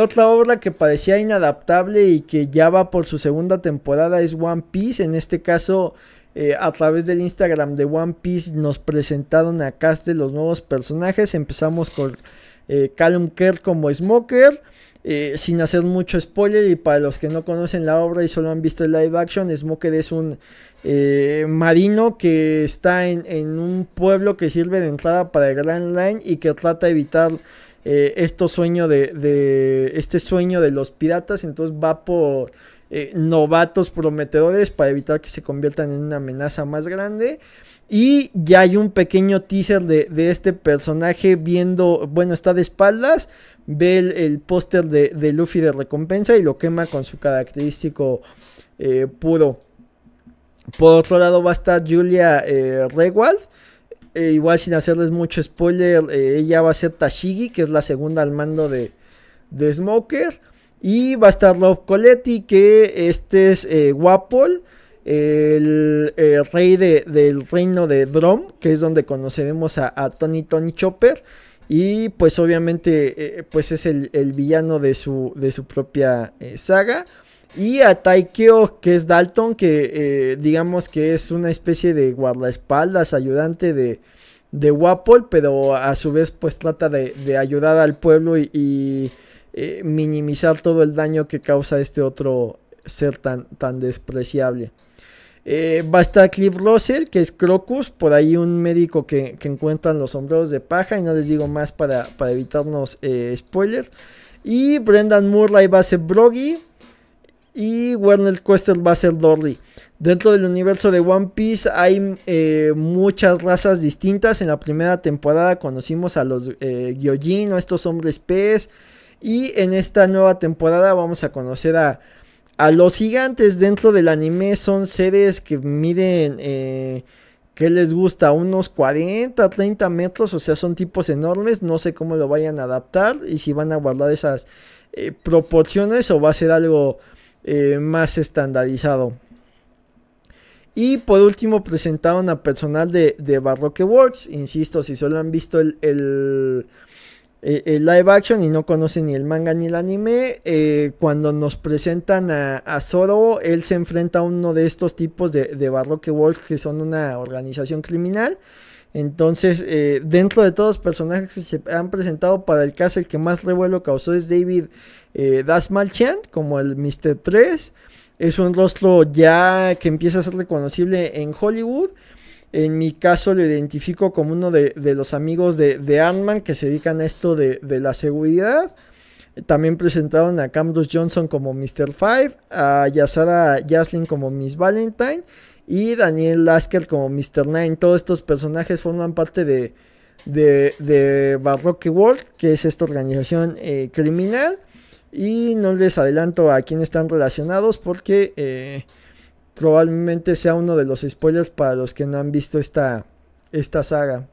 Otra obra que parecía inadaptable y que ya va por su segunda temporada es One Piece. En este caso, eh, a través del Instagram de One Piece nos presentaron a cast de los nuevos personajes. Empezamos con eh, Callum Kerr como Smoker. Eh, sin hacer mucho spoiler y para los que no conocen la obra y solo han visto el live action, Smoker es un eh, marino que está en, en, un pueblo que sirve de entrada para el Grand Line y que trata de evitar eh, este sueño de los piratas, entonces va por eh, novatos prometedores para evitar que se conviertan en una amenaza más grande. Y ya hay un pequeño teaser de, este personaje viendo, bueno, está de espaldas, ve el, póster de, Luffy de recompensa y lo quema con su característico eh, puro. Por otro lado va a estar Julia Regwald. Eh, igual sin hacerles mucho spoiler, eh, ella va a ser Tashigi, que es la segunda al mando de, Smoker. Y va a estar Rob Coletti, que este es eh, Wapol, el, eh, rey del reino de Drom, que es donde conoceremos a, Tony Tony Chopper. Y pues obviamente pues es el, villano de su, de su propia saga. Y a Taikeo, que es Dalton, que eh, digamos que es una especie de guardaespaldas, ayudante de, de Wapol, pero a su vez pues trata de, ayudar al pueblo y, eh, minimizar todo el daño que causa este otro ser tan, tan despreciable. Eh, va a estar Cliff Russell, que es Crocus, por ahí un médico que, que encuentran los sombreros de paja, y no les digo más para, evitarnos spoilers. Y Brendan Murray va a ser Broggy, y Werner Quester va a ser Dorley. Dentro del universo de One Piece hay eh, muchas razas distintas. En la primera temporada conocimos a los eh, Gyojin o estos hombres pez. Y en esta nueva temporada vamos a conocer a, a los gigantes. Dentro del anime son seres que miden... Que eh, ¿Qué les gusta? Unos 40, 30 metros, o sea, son tipos enormes, no sé cómo lo vayan a adaptar y si van a guardar esas eh, proporciones o va a ser algo eh, más estandarizado. Y por último presentaron a personal de, de Barroque Works. Insisto, si solo han visto el, eh, live action y no conocen ni el manga ni el anime, eh, cuando nos presentan a, Zoro, él se enfrenta a uno de estos tipos de, de Barroque Works que son una organización criminal. Entonces, eh, dentro de todos los personajes que se han presentado para el caso, el que más revuelo causó es David eh, Dasmalchian, como el Mr. 3. Es un rostro ya que empieza a ser reconocible en Hollywood. En mi caso lo identifico como uno de, los amigos de, de Ant-Man que se dedican a esto de la seguridad. También presentaron a Camden Johnson como Mr. Five, a Yasara Jaslin como Miss Valentine y Daniel Lasker como Mr. Nine. Todos estos personajes forman parte de, de, World, que es esta organización eh, criminal. Y no les adelanto a quién están relacionados porque eh, probablemente sea uno de los spoilers para los que no han visto esta, esta saga.